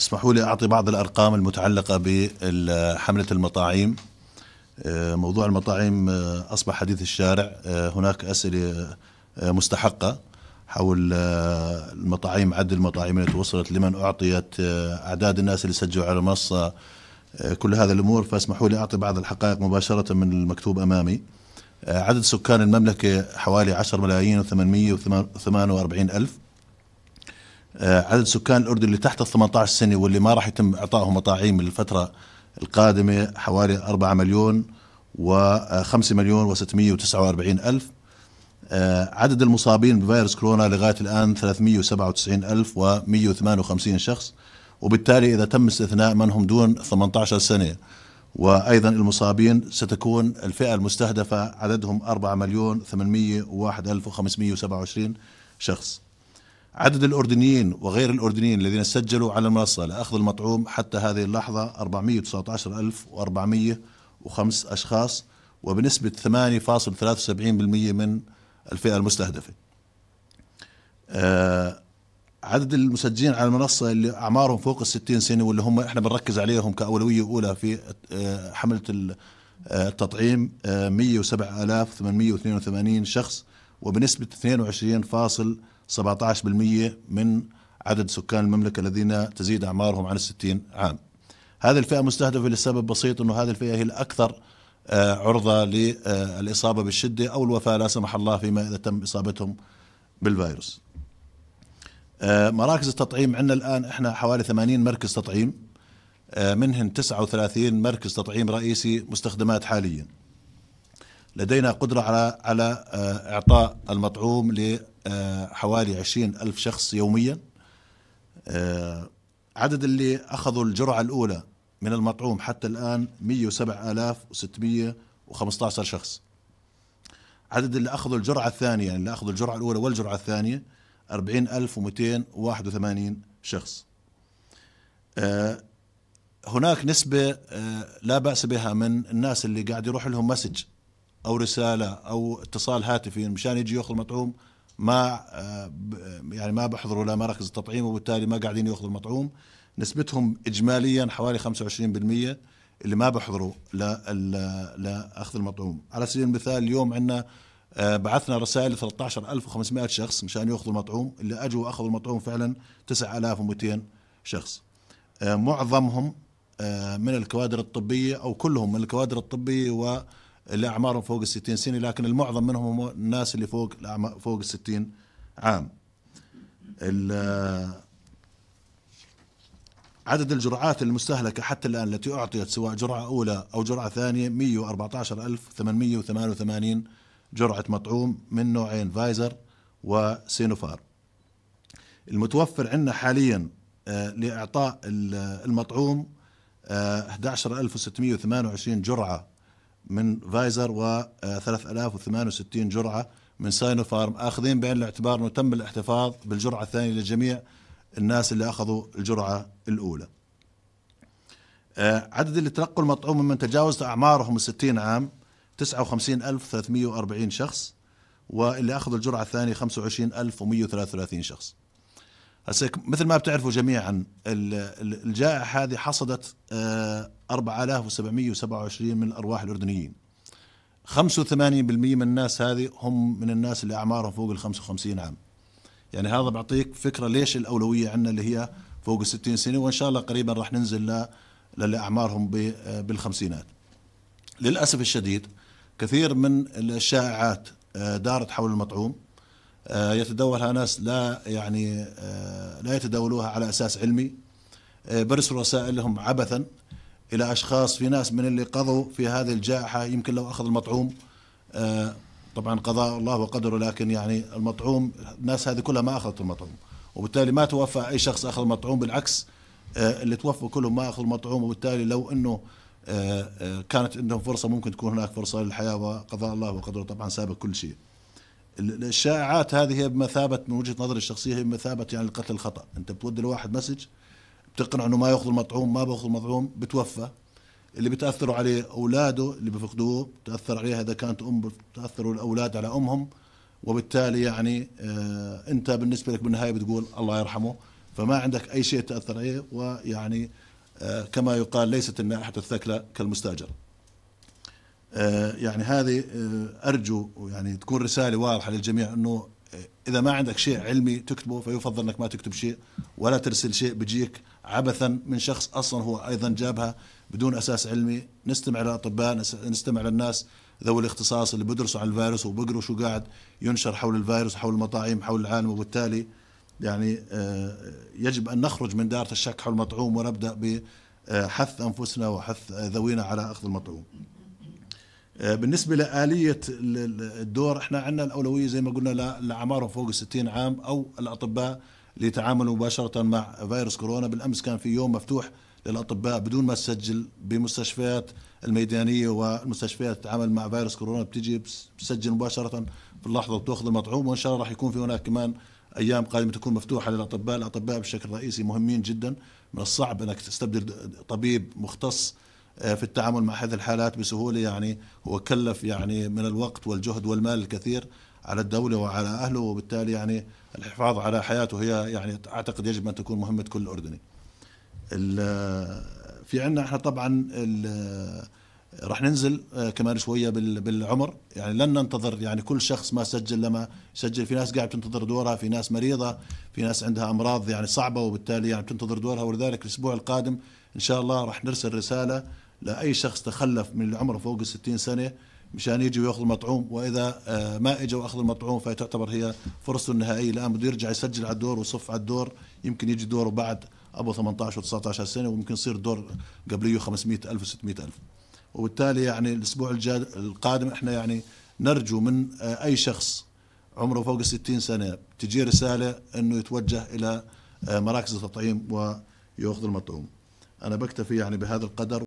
اسمحوا لي أعطي بعض الأرقام المتعلقة بحملة المطاعيم آه، موضوع المطاعيم آه، أصبح حديث الشارع آه، هناك أسئلة مستحقة حول المطاعيم عدد المطاعيم التي وصلت لمن أعطيت أعداد الناس اللي سجلوا على المنصة كل هذه الأمور فاسمحوا لي أعطي بعض الحقائق مباشرة من المكتوب أمامي عدد سكان المملكة حوالي 10 ملايين و848 ألف آه، عدد سكان الاردن اللي تحت ال 18 سنه واللي ما راح يتم اعطائهم مطاعيم الفتره القادمه حوالي 4 مليون و5 مليون و649 الف آه، عدد المصابين بفيروس كورونا لغايه الان 397158 شخص وبالتالي اذا تم استثناء من هم دون 18 سنه وايضا المصابين ستكون الفئه المستهدفه عددهم 4 مليون 801 شخص عدد الأردنيين وغير الأردنيين الذين سجلوا على المنصة لأخذ المطعوم حتى هذه اللحظة 419405 أشخاص وبنسبة 8.73% من الفئة المستهدفة آه، عدد المسجلين على المنصة اللي أعمارهم فوق الستين سنة واللي هم إحنا بنركز عليهم كأولوية أولى في آه، حملة آه، التطعيم 107882 شخص وبنسبة 22 17% من عدد سكان المملكة الذين تزيد أعمارهم عن الستين عام هذه الفئة مستهدفة لسبب بسيط أنه هذه الفئة هي الأكثر آه، عرضة للإصابة آه، بالشدة أو الوفاة لا سمح الله فيما إذا تم إصابتهم بالفيروس آه، مراكز التطعيم عندنا الآن إحنا حوالي 80 مركز تطعيم منهن 39 مركز تطعيم رئيسي مستخدمات حاليا لدينا قدرة على على إعطاء المطعوم آه، حوالي عشرين ألف شخص يوميا آه، عدد اللي أخذوا الجرعة الأولى من المطعوم حتى الآن 107615 شخص عدد اللي أخذوا الجرعة الثانية يعني اللي أخذوا الجرعة الأولى والجرعة الثانية 40281 شخص آه، هناك نسبة لا بأس بها من الناس اللي قاعد يروح لهم مسج أو رسالة أو اتصال هاتفي مشان يجي يأخذ المطعوم ما آه، يعني ما بحضروا لا مراكز التطعيم وبالتالي ما قاعدين ياخذوا المطعوم نسبتهم اجماليا حوالي 25% اللي ما بحضروا لا لاخذ المطعوم على سبيل المثال اليوم عندنا آه، بعثنا رسائل 13500 شخص مشان ياخذوا المطعوم اللي اجوا واخذوا المطعوم فعلا 9200 شخص آه، معظمهم من الكوادر الطبيه او كلهم من الكوادر الطبيه و اللي اعمارهم فوق ال 60 سنه لكن المعظم منهم هم الناس اللي فوق فوق ال 60 عام عدد الجرعات المستهلكة حتى الآن التي أعطيت سواء جرعة أولى أو جرعة ثانية 114888 جرعة مطعوم من نوعين فايزر وسينوفار المتوفر عندنا حاليا آه، لإعطاء المطعوم 11628 آه، جرعة من فايزر و3068 آه، جرعه من ساينوفارم اخذين بعين الاعتبار انه تم الاحتفاظ بالجرعه الثانيه لجميع الناس اللي اخذوا الجرعه الاولى. آه، عدد اللي تلقوا المطعوم ممن تجاوزت اعمارهم ال 60 عام 59340 شخص واللي اخذوا الجرعه الثانيه 25133 شخص. هسه مثل ما بتعرفوا جميعا الجائحه هذه حصدت آه، 4727 من الأرواح الأردنيين 85% من الناس هذه هم من الناس اللي أعمارهم فوق ال 55 عام يعني هذا بعطيك فكرة ليش الأولوية عندنا اللي هي فوق ال 60 سنة وإن شاء الله قريبا راح ننزل للي أعمارهم بالخمسينات للأسف الشديد كثير من الشائعات آه، دارت حول المطعوم آه، يتداولها ناس لا يعني آه، لا يتداولوها على اساس علمي برسلوا رسائل لهم عبثا الى اشخاص في ناس من اللي قضوا في هذه الجائحه يمكن لو اخذ المطعوم آه، طبعا قضاء الله وقدره لكن يعني المطعوم الناس هذه كلها ما اخذت المطعوم وبالتالي ما توفى اي شخص اخذ المطعوم بالعكس آه، اللي توفوا كلهم ما اخذوا المطعوم وبالتالي لو انه آه، كانت عندهم فرصه ممكن تكون هناك فرصه للحياه وقضاء الله وقدره طبعا سابق كل شيء. الشائعات هذه هي بمثابه من وجهه نظري الشخصيه هي بمثابه يعني القتل الخطا، انت بتودي الواحد مسج بتقنع انه ما ياخذ المطعوم ما باخذ المطعوم بتوفى اللي بتاثروا عليه اولاده اللي بفقدوه بتاثر عليها اذا كانت ام بتاثروا الاولاد على امهم وبالتالي يعني آه انت بالنسبه لك بالنهايه بتقول الله يرحمه فما عندك اي شيء تاثر عليه ويعني آه كما يقال ليست النائحه الثكلى كالمستاجر. آه يعني هذه آه، ارجو يعني تكون رساله واضحه للجميع انه اذا ما عندك شيء علمي تكتبه فيفضل انك ما تكتب شيء ولا ترسل شيء بيجيك عبثا من شخص اصلا هو ايضا جابها بدون اساس علمي نستمع للاطباء نستمع للناس ذوي الاختصاص اللي بيدرسوا عن الفيروس وبقروا شو قاعد ينشر حول الفيروس حول المطاعيم حول العالم وبالتالي يعني آه، يجب ان نخرج من دائره الشك حول المطعوم ونبدا بحث انفسنا وحث ذوينا على اخذ المطعوم آه، بالنسبه لاليه الدور احنا عندنا الاولويه زي ما قلنا لاعمارهم فوق 60 عام او الاطباء اللي يتعاملوا مباشره مع فيروس كورونا بالامس كان في يوم مفتوح للاطباء بدون ما تسجل بمستشفيات الميدانيه والمستشفيات تتعامل مع فيروس كورونا بتجي بتسجل مباشره في اللحظه وبتاخذ المطعوم وان شاء الله راح يكون في هناك كمان ايام قادمه تكون مفتوحه للاطباء، الاطباء بشكل رئيسي مهمين جدا، من الصعب انك تستبدل طبيب مختص آه، في التعامل مع هذه الحالات بسهولة يعني وكلف يعني من الوقت والجهد والمال الكثير على الدولة وعلى أهله وبالتالي يعني الحفاظ على حياته هي يعني أعتقد يجب أن تكون مهمة كل أردني آه، في عندنا احنا طبعا آه، رح ننزل كمان شويه بالعمر يعني لن ننتظر يعني كل شخص ما سجل لما يسجل في ناس قاعد تنتظر دورها في ناس مريضه في ناس عندها امراض يعني صعبه وبالتالي يعني تنتظر دورها ولذلك الاسبوع القادم ان شاء الله رح نرسل رساله لاي شخص تخلف من العمر فوق ال 60 سنه مشان يجي وياخذ المطعوم واذا آه، ما اجى واخذ المطعوم فهي تعتبر هي فرصته النهائيه الان بده يرجع يسجل على الدور ويصف على الدور يمكن يجي دوره بعد ابو 18 و19 سنه وممكن يصير دور قبليه 500000 و600000 وبالتالي يعني الاسبوع القادم احنا يعني نرجو من آه، اي شخص عمره فوق ال 60 سنه تجي رساله انه يتوجه الى آه، مراكز التطعيم وياخذ المطعوم انا بكتفي يعني بهذا القدر